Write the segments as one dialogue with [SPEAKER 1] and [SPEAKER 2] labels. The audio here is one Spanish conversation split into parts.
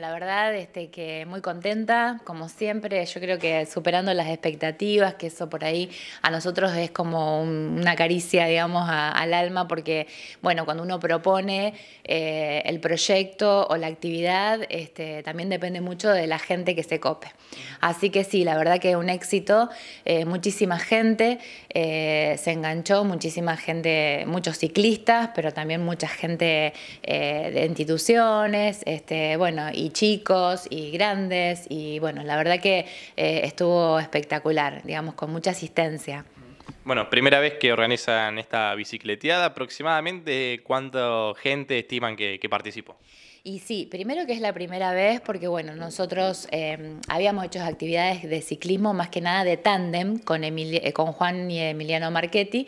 [SPEAKER 1] la verdad este, que muy contenta, como siempre, yo creo que superando las expectativas, que eso por ahí a nosotros es como una caricia, digamos, al alma, porque, bueno, cuando uno propone eh, el proyecto o la actividad, este, también depende mucho de la gente que se cope. Así que sí, la verdad que un éxito, eh, muchísima gente eh, se enganchó, muchísima gente, muchos ciclistas, pero también mucha gente de instituciones, este, bueno, y chicos y grandes y bueno, la verdad que eh, estuvo espectacular, digamos, con mucha asistencia.
[SPEAKER 2] Bueno, primera vez que organizan esta bicicleteada, aproximadamente cuánta gente estiman que participó.
[SPEAKER 1] Y sí, primero que es la primera vez, porque bueno, nosotros em, habíamos hecho actividades de ciclismo, más que nada de tándem con, eh, con Juan y Emiliano Marchetti,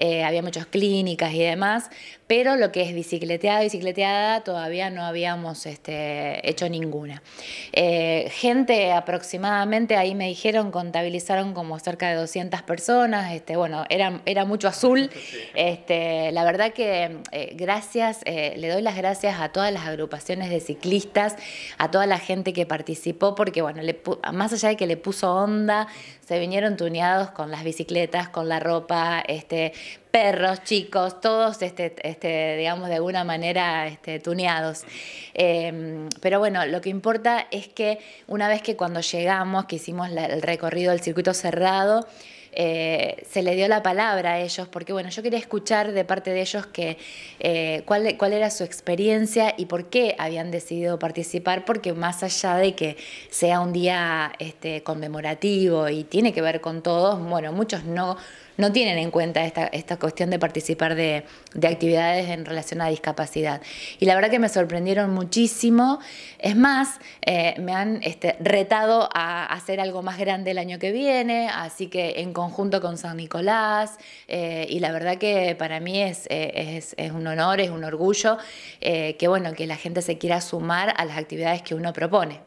[SPEAKER 1] había eh, habíamos hecho clínicas y demás, pero lo que es bicicleteada, bicicleteada, todavía no habíamos este, hecho ninguna. Eh, gente aproximadamente, ahí me dijeron, contabilizaron como cerca de 200 personas, este, bueno, era, era mucho azul. Este, la verdad que gracias, le doy las gracias a todas las agrupaciones de ciclistas, a toda la gente que participó, porque bueno, más allá de que le puso onda, se vinieron tuneados con las bicicletas, con la ropa, este, perros, chicos, todos, este, este, digamos, de alguna manera tuneados. Em, pero bueno, lo que importa es que una vez que cuando llegamos, que hicimos el recorrido del circuito cerrado, eh, se le dio la palabra a ellos, porque bueno, yo quería escuchar de parte de ellos que, eh, cuál, era su experiencia y por qué habían decidido participar, porque más allá de que sea un día este, conmemorativo y tiene que ver con todos, bueno, muchos no no tienen en cuenta esta, esta cuestión de participar de, de, actividades en relación a discapacidad. Y la verdad que me sorprendieron muchísimo. Es más, eh, me han este, retado a hacer algo más grande el año que viene, así que en conjunto con San Nicolás. Eh, y la verdad que para mí es, eh, es, un honor, es un orgullo que, bueno, que la gente se quiera sumar a las actividades que uno propone.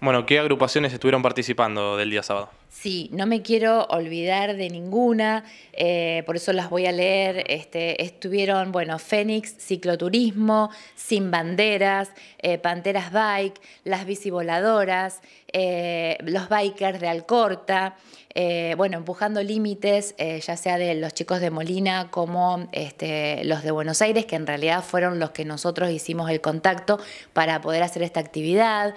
[SPEAKER 2] Bueno, ¿qué agrupaciones estuvieron participando del día sábado?
[SPEAKER 1] Sí, no me quiero olvidar de ninguna, eh, por eso las voy a leer. Este, estuvieron, bueno, Fénix, Cicloturismo, Sin Banderas, eh, Panteras Bike, Las Bicivoladoras, eh, Los Bikers de Alcorta, bueno, empujando límites, ya sea de los chicos de Molina como este, los de Buenos Aires, que en realidad fueron los que nosotros hicimos el contacto para poder hacer esta actividad.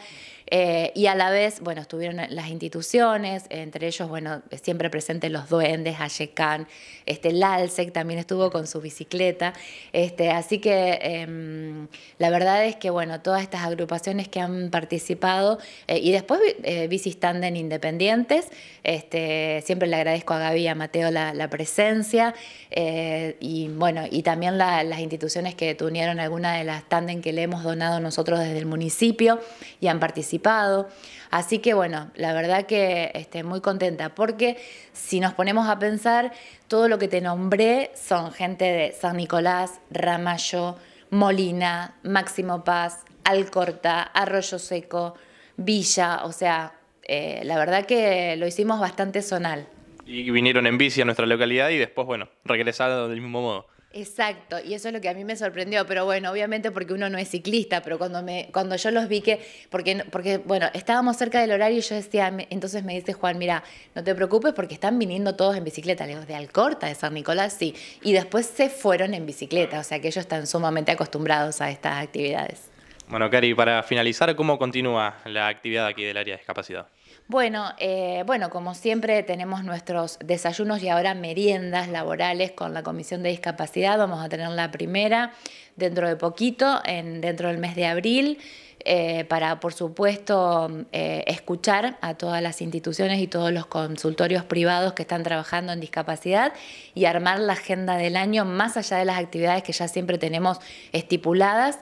[SPEAKER 1] y a la vez, bueno, estuvieron las instituciones, entre ellos, bueno, siempre presentes los duendes, Ayekan, este, Lalsec también estuvo con su bicicleta. Este, así que em, la verdad es que, bueno, todas estas agrupaciones que han participado eh, y después eh, Bicistanden Independientes, este, siempre le agradezco a Gaby y a Mateo la, presencia eh, y, bueno, y también las instituciones que tuvieron alguna de las tanden que le hemos donado nosotros desde el municipio y han participado. Así que, bueno, la verdad que este, muy contenta, porque si nos ponemos a pensar, todo lo que te nombré son gente de San Nicolás, Ramallo, Molina, Máximo Paz, Alcorta, Arroyo Seco, Villa, o sea, eh, la verdad que lo hicimos bastante zonal.
[SPEAKER 2] Y vinieron en bici a nuestra localidad y después, bueno, regresaron del mismo modo.
[SPEAKER 1] Exacto, y eso es lo que a mí me sorprendió, pero bueno, obviamente porque uno no es ciclista, pero cuando me cuando yo los vi que porque porque bueno, estábamos cerca del horario y yo decía, entonces me dice Juan, mira, no te preocupes porque están viniendo todos en bicicleta, lejos de Alcorta, de San Nicolás, sí, y después se fueron en bicicleta, o sea que ellos están sumamente acostumbrados a estas actividades.
[SPEAKER 2] Bueno, Cari, para finalizar, ¿cómo continúa la actividad aquí del área de discapacidad?
[SPEAKER 1] Bueno, eh, bueno, como siempre tenemos nuestros desayunos y ahora meriendas laborales con la Comisión de Discapacidad. Vamos a tener la primera dentro de poquito, dentro del mes de abril, eh, para, por supuesto, eh, escuchar a todas las instituciones y todos los consultorios privados que están trabajando en discapacidad y armar la agenda del año más allá de las actividades que ya siempre tenemos estipuladas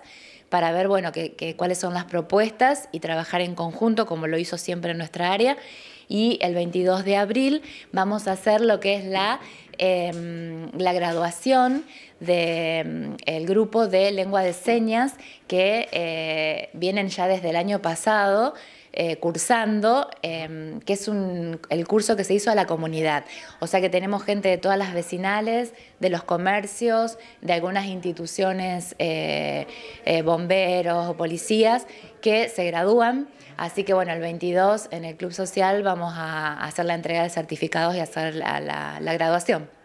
[SPEAKER 1] para ver, bueno, cuáles son las propuestas y trabajar en conjunto, como lo hizo siempre en nuestra área. Y el 22 de abril vamos a hacer lo que es la, em, graduación del em, grupo de lengua de señas que eh, vienen ya desde el año pasado. Eh, cursando, em, que es el curso que se hizo a la comunidad. O sea que tenemos gente de todas las vecinales, de los comercios, de algunas instituciones, eh, eh, bomberos o policías, que se gradúan. Así que bueno, el 22 en el Club Social vamos a hacer la entrega de certificados y hacer la graduación.